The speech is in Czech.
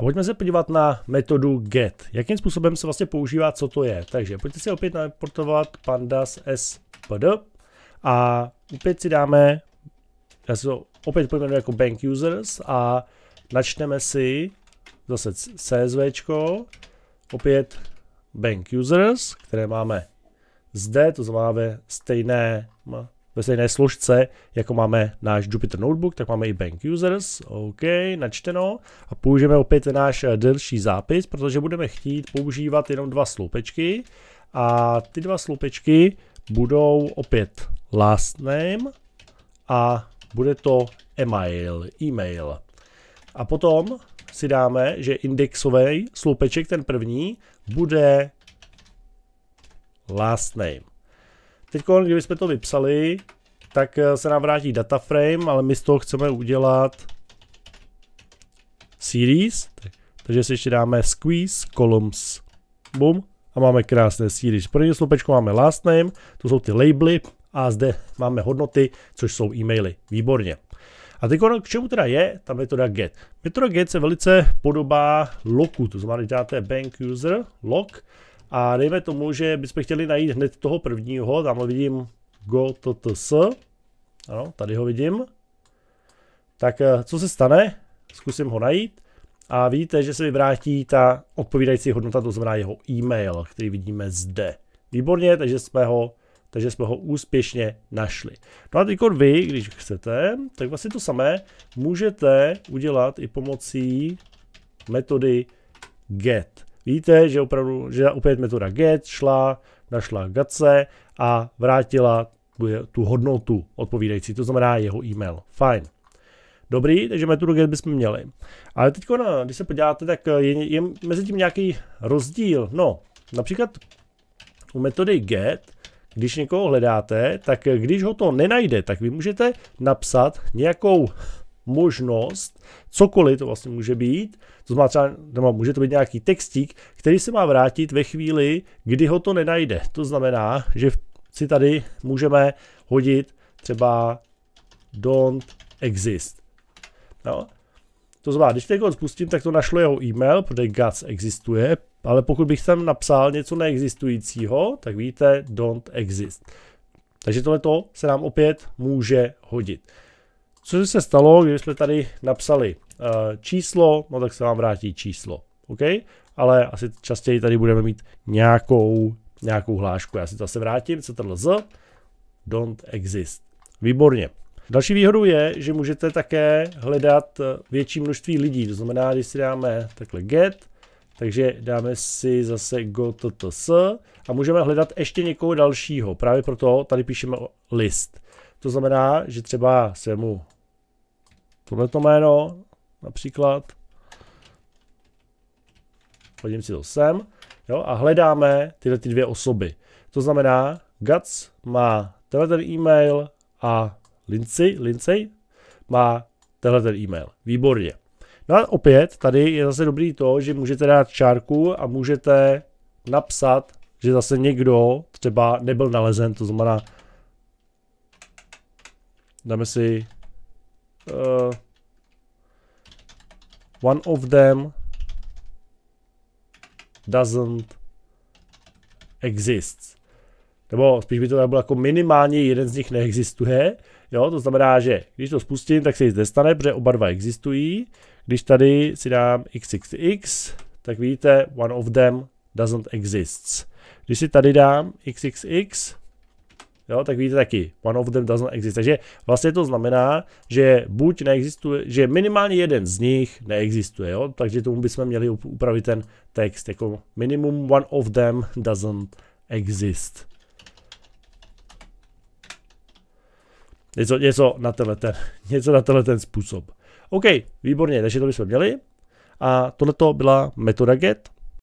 A pojďme se podívat na metodu get. Jakým způsobem se vlastně používá, co to je. Takže pojďte si opět naimportovat pandas spd a opět si dáme, já si to opět pojmenuji jako bank users a načneme si zase csvčko, opět bank users, které máme zde, to znamená ve stejném ve stejné složce, jako máme náš Jupyter Notebook, tak máme i Bank Users, OK, načteno. A použijeme opět náš eh, delší zápis, protože budeme chtít používat jenom dva sloupečky. A ty dva sloupečky budou opět last name a bude to email, email A potom si dáme, že indexový sloupeček, ten první, bude last name. Teď, kdybychom to vypsali, tak eh, se nám vrátí data frame, ale my z toho chceme udělat series, takže si ještě dáme squeeze columns. boom, A máme krásné series. První sloupečko máme last name, to jsou ty labely a zde máme hodnoty, což jsou e-maily. Výborně. A teď k čemu teda je ta metoda get? Metoda get se velice podobá loku, to znamená, když dáte bank user lock, a dejme tomu, že bychom chtěli najít hned toho prvního, tam ho vidím go ano, tady ho vidím. Tak eh, co se stane? Zkusím ho najít a vidíte, že se vyvrátí ta odpovídající hodnota, to znamená jeho e-mail, který vidíme zde. Výborně, takže jsme ho, takže jsme ho úspěšně našli. No a teď vy, když chcete, tak vlastně to samé můžete udělat i pomocí metody get. Víte, že opravdu, že opět metoda get šla, našla gace a vrátila tu hodnotu odpovídající, to znamená jeho e-mail. Fajn. Dobrý, takže metodu get bychom měli. Ale teď, když se podíváte, tak je, je mezi tím nějaký rozdíl. No, například u metody get, když někoho hledáte, tak když ho to nenajde, tak vy můžete napsat nějakou možnost, cokoliv to vlastně může být, to znamená třeba, nebo může to být nějaký textík, který se má vrátit ve chvíli, kdy ho to nenajde. To znamená, že si tady můžeme hodit třeba don't exist. No. To znamená, když teď spustím, tak to našlo jeho e-mail, protože guts existuje, ale pokud bych tam napsal něco neexistujícího, tak víte, don't exist. Takže tohle se nám opět může hodit. Co se stalo, když jsme tady napsali uh, číslo, no tak se vám vrátí číslo. OK? Ale asi častěji tady budeme mít nějakou, nějakou hlášku. Já si to zase vrátím, co to z Don't exist. Výborně. Další výhodou je, že můžete také hledat eh, větší množství lidí. To znamená, když si dáme takhle get, takže dáme si zase gotts a můžeme hledat ještě někoho dalšího. Právě proto tady píšeme list. To znamená, že třeba svému tohleto jméno například. Hodím si to sem. Jo, a hledáme tyhle ty dvě osoby. To znamená, Guts má tenhle ten e-mail a Lindsay, Lindsay má tenhle ten e-mail. Výborně. No a opět, tady je zase dobrý to, že můžete dát čárku a můžete napsat, že zase někdo třeba nebyl nalezen, to znamená, dáme si uh, one of them doesn't exist. Nebo spíš by to bylo jako minimálně jeden z nich neexistuje. Jo, to znamená, že když to spustím, tak se nic nestane, protože oba dva existují. Když tady si dám xxx, tak vidíte, one of them doesn't exist. Když si tady dám xxx, jo, tak vidíte taky, one of them doesn't exist. Takže vlastně to znamená, že buď neexistuje, že minimálně jeden z nich neexistuje, jo, takže tomu bychom měli upravit ten text, jako minimum one of them doesn't exist. Něco, něco na tenhle ten, něco na tenhle ten způsob. OK, výborně, takže to bychom měli. A tohleto byla metoda get.